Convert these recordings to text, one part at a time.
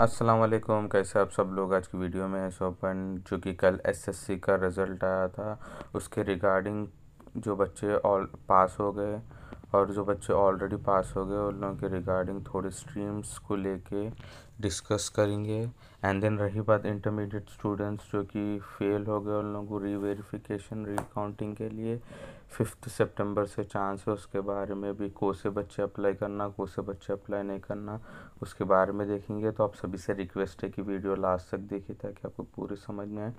अस्सलाम वालेकुम कैसे आप सब लोग आज की वीडियो में एस ओपन जो कि कल एसएससी का रिज़ल्ट आया था उसके रिगार्डिंग जो बच्चे ऑल पास हो गए और जो बच्चे ऑलरेडी पास हो गए उन लोगों के रिगार्डिंग थोड़े स्ट्रीम्स को लेके डिस्कस करेंगे एंड देन रही बात इंटरमीडिएट स्टूडेंट्स जो कि फ़ेल हो गए उन लोगों को रीवेरिफिकेशन रिकाउंटिंग के लिए फिफ्थ सितंबर से चांस है उसके बारे में भी कौन से बच्चे अप्लाई करना कौन से बच्चे अप्लाई नहीं करना उसके बारे में देखेंगे तो आप सभी से रिक्वेस्ट है कि वीडियो लास्ट तक देखिए ताकि आपको पूरी समझ में आए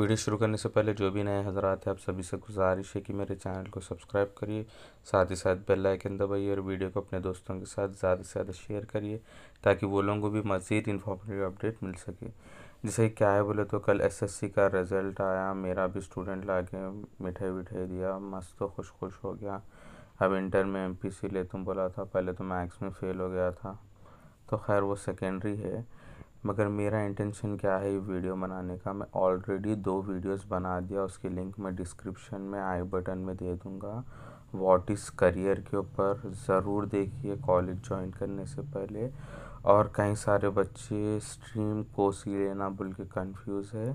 वीडियो शुरू करने से पहले जो भी नए हजरात हैं आप सभी से गुजारिश है कि मेरे चैनल को सब्सक्राइब करिए साथ ही साथ बेल दबाइए और वीडियो को अपने दोस्तों के साथ ज़्यादा से ज़्यादा शेयर करिए ताकि वो लोगों को भी मज़ीद इन्फॉर्मेटिव अपडेट मिल सके जैसे क्या है बोले तो कल एसएससी का रिज़ल्ट आया मेरा भी स्टूडेंट लाके मिठाई विठाई दिया मस्त तो खुश खुश हो गया अब इंटर में एम पी सी ले तुम बोला था पहले तो मैथ्स में फ़ेल हो गया था तो खैर वो सेकेंडरी है मगर मेरा इंटेंशन क्या है ये वीडियो बनाने का मैं ऑलरेडी दो वीडियोस बना दिया उसकी लिंक मैं डिस्क्रिप्शन में आई बटन में दे दूँगा वॉट इज़ करियर के ऊपर ज़रूर देखिए कॉलेज ज्वाइन करने से पहले और कई सारे बच्चे स्ट्रीम को सी लेना बोल के कन्फ्यूज़ है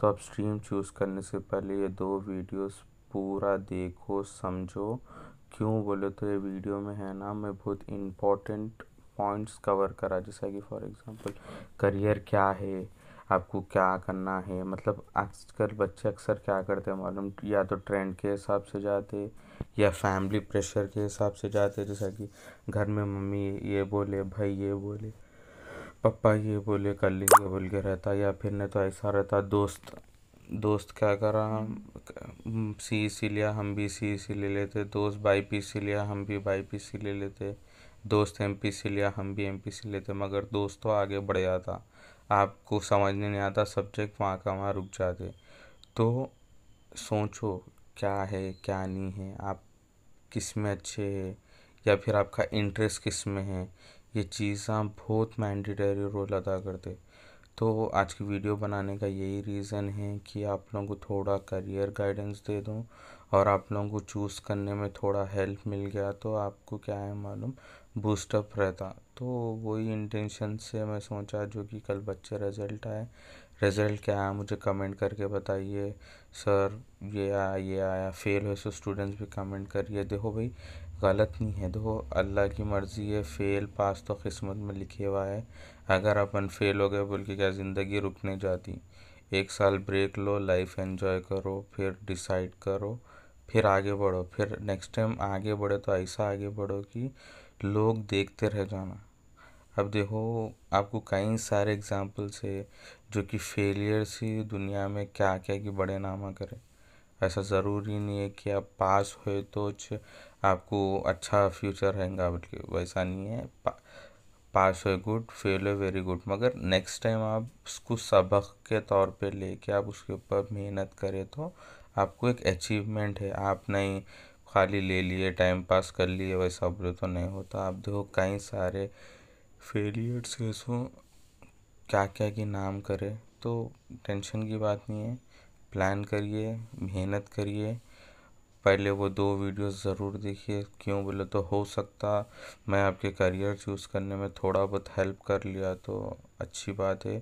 तो आप स्ट्रीम चूज़ करने से पहले ये दो वीडियोस पूरा देखो समझो क्यों बोले तो ये वीडियो में है ना मैं बहुत इम्पोर्टेंट पॉइंट्स कवर करा जैसा कि फॉर एग्जांपल करियर क्या है आपको क्या करना है मतलब आजकल बच्चे अक्सर क्या करते हैं मालूम या तो ट्रेंड के हिसाब से जाते या फैमिली प्रेशर के हिसाब से जाते जैसा कि घर में मम्मी ये बोले भाई ये बोले पापा ये बोले कर ये बोल के रहता या फिर नहीं तो ऐसा रहता दोस्त दोस्त क्या करा सी सी लिया हम भी सी सी ले लेते दोस्त बाई पी सी लिया हम भी बाई पी सी ले लेते दोस्त एम पी सी लिया हम भी एम पी सी लेते मगर दोस्त तो आगे बढ़ जाता आपको समझ नहीं आता सब्जेक्ट वहाँ का वहाँ रुक जाते तो सोचो क्या है क्या नहीं है आप किस में अच्छे है या फिर आपका इंटरेस्ट किस में है ये चीज़ आप बहुत मैंडेटरी रोल अदा करते तो आज की वीडियो बनाने का यही रीज़न है कि आप लोगों को थोड़ा करियर गाइडेंस दे दूँ और आप लोगों को चूज़ करने में थोड़ा हेल्प मिल गया तो आपको क्या है मालूम बूस्टअप रहता तो वही इंटेंशन से मैं सोचा जो कि कल बच्चे रिज़ल्ट आए रिज़ल्ट क्या आया मुझे कमेंट करके बताइए सर ये आया ये आया फेल हुए सो स्टूडेंट्स भी कमेंट करिए देखो भाई गलत नहीं है देखो अल्लाह की मर्ज़ी है फ़ेल पास तो किस्मत में लिखे हुआ है अगर अपन फ़ेल हो गए बोल के क्या ज़िंदगी रुकने जाती एक साल ब्रेक लो लाइफ एंजॉय करो फिर डिसाइड करो फिर आगे बढ़ो फिर नेक्स्ट टाइम आगे बढ़े तो ऐसा आगे बढ़ो कि लोग देखते रह जाना अब देखो आपको कई सारे एग्ज़ाम्पल्स है जो कि फेलियर से दुनिया में क्या क्या कि बड़े नामा करें ऐसा ज़रूरी नहीं है कि आप पास हुए तो आपको अच्छा फ्यूचर रहेगा बल्कि वैसा नहीं है पा, पास हो गुड फेल हो वेरी गुड मगर नेक्स्ट टाइम आप उसको सबक के तौर पे लेके आप उसके ऊपर मेहनत करें तो आपको एक अचीवमेंट है आप नहीं खाली ले लिए टाइम पास कर लिए वैसा बोले तो नहीं होता अब देखो कई सारे फेलियर्स कैसों क्या क्या की नाम करें तो टेंशन की बात नहीं है प्लान करिए मेहनत करिए पहले वो दो वीडियो ज़रूर देखिए क्यों बोले तो हो सकता मैं आपके करियर चूज़ करने में थोड़ा बहुत हेल्प कर लिया तो अच्छी बात है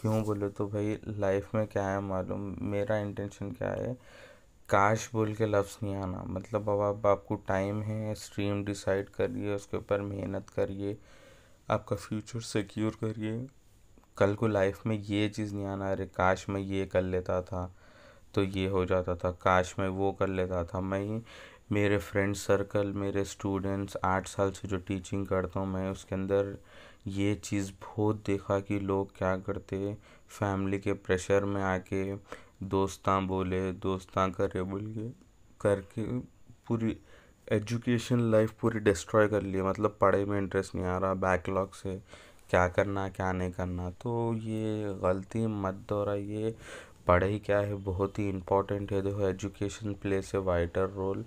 क्यों बोले तो भाई लाइफ में क्या है मालूम मेरा इंटेंशन क्या है काश बोल के लफ्ज़ नहीं आना मतलब अब आप आपको टाइम है स्ट्रीम डिसाइड करिए उसके ऊपर मेहनत करिए आपका फ्यूचर सिक्योर करिए कल को लाइफ में ये चीज़ नहीं आना अरे काश मैं ये कर लेता था तो ये हो जाता था काश मैं वो कर लेता था मैं मेरे फ्रेंड सर्कल मेरे स्टूडेंट्स आठ साल से जो टीचिंग करता हूँ मैं उसके अंदर ये चीज़ बहुत देखा कि लोग क्या करते फैमिली के प्रेशर में आके दोस्तां बोले दोस्तां करे बोल के करके पूरी एजुकेशन लाइफ पूरी डिस्ट्रॉय कर लिया मतलब पढ़ाई में इंटरेस्ट नहीं आ रहा बैकलॉग से क्या करना क्या नहीं करना तो ये गलती मत दोहराइए पढ़ाई क्या है बहुत ही इम्पोर्टेंट है देखो एजुकेशन प्ले से वाइटर रोल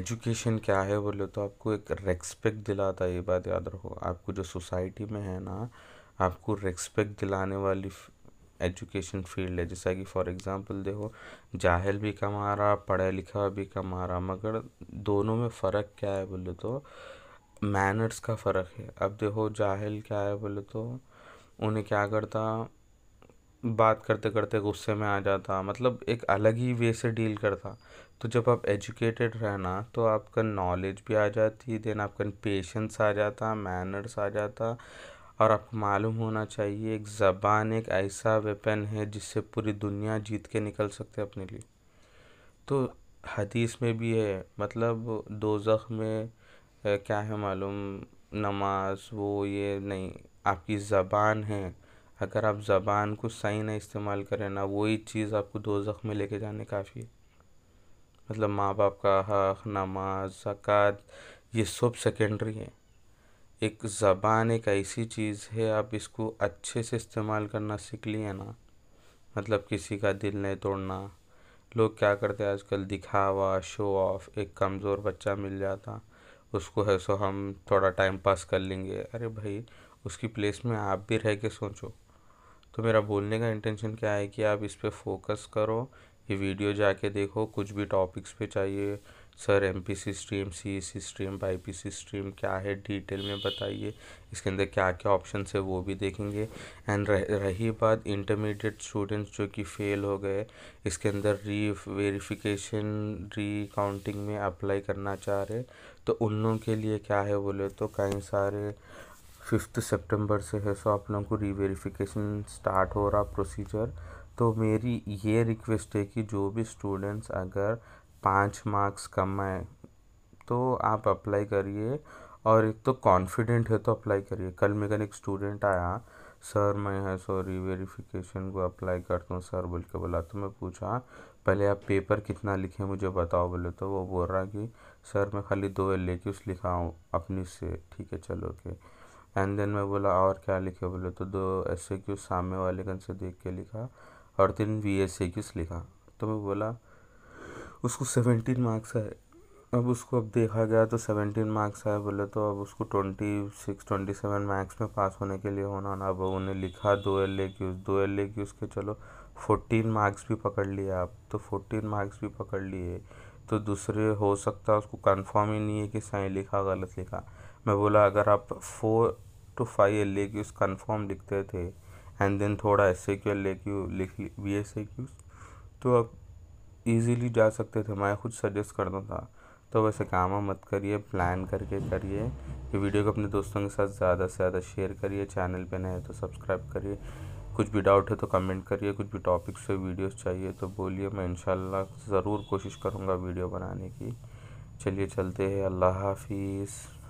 एजुकेशन क्या है बोले तो आपको एक रेस्पेक्ट दिलाता है ये बात याद रखो आपको जो सोसाइटी में है ना आपको रेस्पेक्ट दिलाने वाली एजुकेशन फील्ड है जैसा कि फॉर एग्ज़ाम्पल देखो जाहिल भी कमा रहा पढ़ा लिखा भी कमा रहा मगर दोनों में फ़र्क क्या है बोले तो मैनर्स का फ़र्क है अब देखो जाहिल क्या है बोले तो उन्हें क्या करता बात करते करते गुस्से में आ जाता मतलब एक अलग ही वे से डील करता तो जब आप एजुकेटेड रहना तो आपका नॉलेज भी आ जाती देन आपका पेशेंस आ जाता मैनर्स आ जाता और आपको मालूम होना चाहिए एक ज़बान एक ऐसा वेपन है जिससे पूरी दुनिया जीत के निकल सकते अपने लिए तो हदीस में भी है मतलब जख्म में क्या है मालूम नमाज वो ये नहीं आपकी ज़बान है अगर आप ज़बान को सही ना इस्तेमाल करें ना वही चीज़ आपको जख्म में लेके जाने काफ़ी है मतलब माँ बाप का हक नमाज जक़ात ये सब सेकेंडरी है एक ज़बान एक ऐसी चीज़ है आप इसको अच्छे से इस्तेमाल करना सीख लिए ना मतलब किसी का दिल नहीं तोड़ना लोग क्या करते हैं आजकल दिखावा शो ऑफ एक कमज़ोर बच्चा मिल जाता उसको है सो हम थोड़ा टाइम पास कर लेंगे अरे भाई उसकी प्लेस में आप भी रह के सोचो तो मेरा बोलने का इंटेंशन क्या है कि आप इस पर फोकस करो ये वीडियो जाके देखो कुछ भी टॉपिक्स पे चाहिए sir M P stream C S stream bi P stream क्या है डिटेल में बताइए इसके अंदर क्या क्या ऑप्शन है वो भी देखेंगे एंड रह, रही बात इंटरमीडिएट स्टूडेंट्स जो कि फ़ेल हो गए इसके अंदर री वेरीफ़िकेशन री काउंटिंग में अप्लाई करना चाह रहे तो उन लोगों के लिए क्या है बोले तो कई सारे फिफ्थ सेप्टेम्बर से है सो आप लोगों को री स्टार्ट हो रहा प्रोसीजर तो मेरी ये रिक्वेस्ट है कि जो भी स्टूडेंट्स अगर पाँच मार्क्स कम आए तो आप अप्लाई करिए और एक तो कॉन्फिडेंट है तो अप्लाई करिए कल मेरे एक स्टूडेंट आया सर मैं है सॉरी वेरिफिकेशन को अप्लाई करता हूँ सर बोल के बोला तो मैं पूछा पहले आप पेपर कितना लिखे मुझे बताओ बोले तो वो बोल रहा कि सर मैं खाली दो एल क्यूस लिखा हूँ अपनी से ठीक है चलो ओके एंड देन मैं बोला और क्या लिखे बोले तो दो एस ए क्यूस सामने वाले गन से देख के लिखा और तीन वी एस ए क्यूस लिखा तो मैं बोला उसको सेवेंटीन मार्क्स आए अब उसको अब देखा गया तो सेवेंटीन मार्क्स आए बोले तो अब उसको twenty six twenty seven marks में पास होने के लिए होना ना अब उन्हें लिखा दो एल ए क्यूज दो एल ए क्यूज के चलो फोर्टीन मार्क्स भी पकड़ लिए आप तो फोर्टीन मार्क्स भी पकड़ लिए तो दूसरे हो सकता है उसको कंफर्म ही नहीं है कि सही लिखा गलत लिखा मैं बोला अगर आप four two five L A Qs confirm लिखते थे एंड देन थोड़ा S A Q L A Q लिख ली बी एस ए क्यूज तो अब ईजीली जा सकते थे मैं खुद सजेस्ट करता था तो वैसे काम मत करिए प्लान करके करिए ये वीडियो को अपने दोस्तों के साथ ज़्यादा से ज़्यादा शेयर करिए चैनल पे नए तो सब्सक्राइब करिए कुछ भी डाउट है तो कमेंट करिए कुछ भी टॉपिक्स पे वीडियोस चाहिए तो बोलिए मैं इन ज़रूर कोशिश करूँगा वीडियो बनाने की चलिए चलते हैं अल्लाह हाफिज़